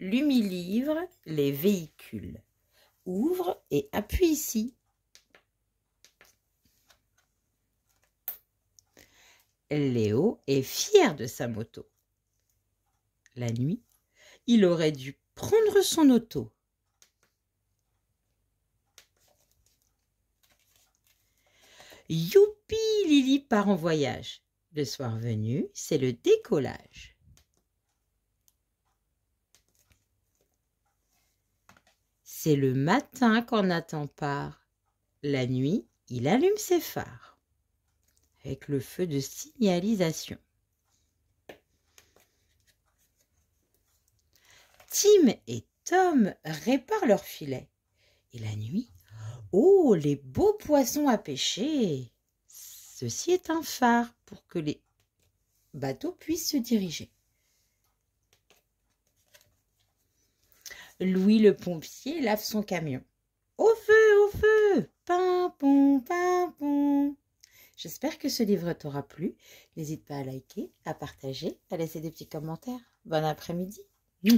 livre les véhicules. Ouvre et appuie ici. Léo est fier de sa moto. La nuit, il aurait dû prendre son auto. Youpi, Lily part en voyage. Le soir venu, c'est le décollage. C'est le matin qu'on attend part. La nuit, il allume ses phares avec le feu de signalisation. Tim et Tom réparent leurs filets. Et la nuit, oh, les beaux poissons à pêcher Ceci est un phare pour que les bateaux puissent se diriger. Louis le pompier lave son camion. Au feu, au feu Pimpon, pimpon J'espère que ce livre t'aura plu. N'hésite pas à liker, à partager, à laisser des petits commentaires. Bon après-midi mmh.